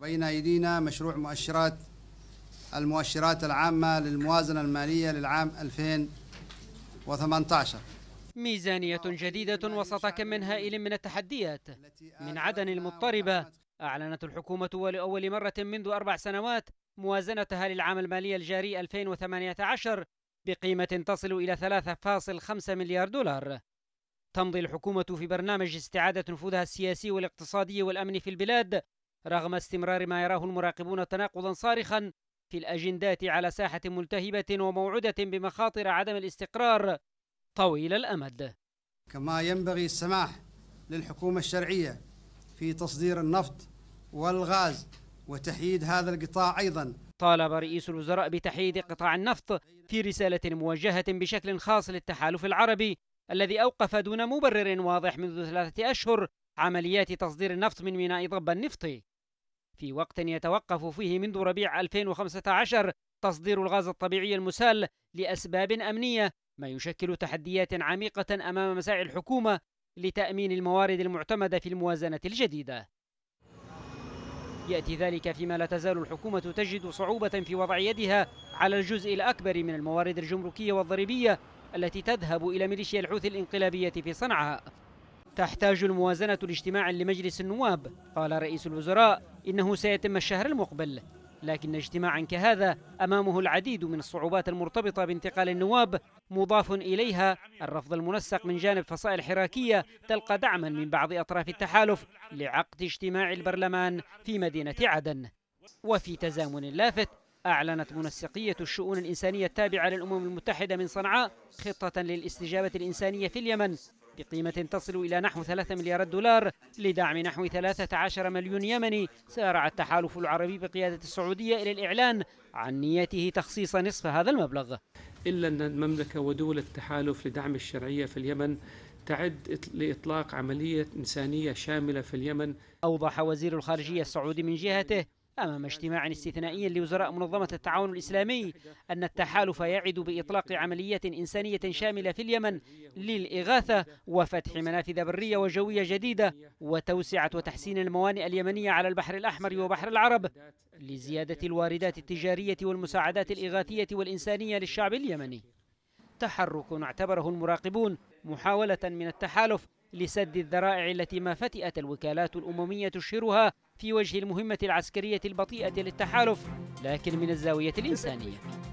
وبين أيدينا مشروع مؤشرات المؤشرات العامة للموازنة المالية للعام 2018 ميزانية جديدة وسط كم هائل من التحديات من عدن المضطربة أعلنت الحكومة ولأول مرة منذ أربع سنوات موازنتها للعام المالي الجاري 2018 بقيمة تصل إلى 3.5 مليار دولار تمضي الحكومة في برنامج استعادة نفوذها السياسي والاقتصادي والأمن في البلاد رغم استمرار ما يراه المراقبون تناقضا صارخا في الأجندات على ساحة ملتهبة وموعدة بمخاطر عدم الاستقرار طويل الأمد كما ينبغي السماح للحكومة الشرعية في تصدير النفط والغاز وتحييد هذا القطاع أيضا طالب رئيس الوزراء بتحييد قطاع النفط في رسالة موجهة بشكل خاص للتحالف العربي الذي أوقف دون مبرر واضح منذ ثلاثة أشهر عمليات تصدير النفط من ميناء ضب النفطي في وقت يتوقف فيه منذ ربيع 2015 تصدير الغاز الطبيعي المسال لأسباب أمنية ما يشكل تحديات عميقة أمام مساعي الحكومة لتأمين الموارد المعتمدة في الموازنة الجديدة يأتي ذلك فيما لا تزال الحكومة تجد صعوبة في وضع يدها على الجزء الأكبر من الموارد الجمركية والضريبية التي تذهب إلى ميليشيا الحوثي الانقلابية في صنعاء تحتاج الموازنة لاجتماع لمجلس النواب قال رئيس الوزراء إنه سيتم الشهر المقبل لكن اجتماعا كهذا أمامه العديد من الصعوبات المرتبطة بانتقال النواب مضاف إليها الرفض المنسق من جانب فصائل حراكية تلقى دعما من بعض أطراف التحالف لعقد اجتماع البرلمان في مدينة عدن وفي تزامن لافت أعلنت منسقية الشؤون الإنسانية التابعة للأمم المتحدة من صنعاء خطة للاستجابة الإنسانية في اليمن بقيمة تصل إلى نحو 3 مليارات دولار لدعم نحو 13 مليون يمني سارع التحالف العربي بقيادة السعودية إلى الإعلان عن نيته تخصيص نصف هذا المبلغ إلا أن المملكة ودول التحالف لدعم الشرعية في اليمن تعد لإطلاق عملية إنسانية شاملة في اليمن أوضح وزير الخارجية السعودي من جهته أمام اجتماع استثنائي لوزراء منظمة التعاون الإسلامي أن التحالف يعد بإطلاق عملية إنسانية شاملة في اليمن للإغاثة وفتح منافذ برية وجوية جديدة وتوسعة وتحسين الموانئ اليمنية على البحر الأحمر وبحر العرب لزيادة الواردات التجارية والمساعدات الإغاثية والإنسانية للشعب اليمني تحرك اعتبره المراقبون محاولة من التحالف لسد الذرائع التي ما فتئت الوكالات الأممية تشهرها في وجه المهمة العسكرية البطيئة للتحالف لكن من الزاوية الإنسانية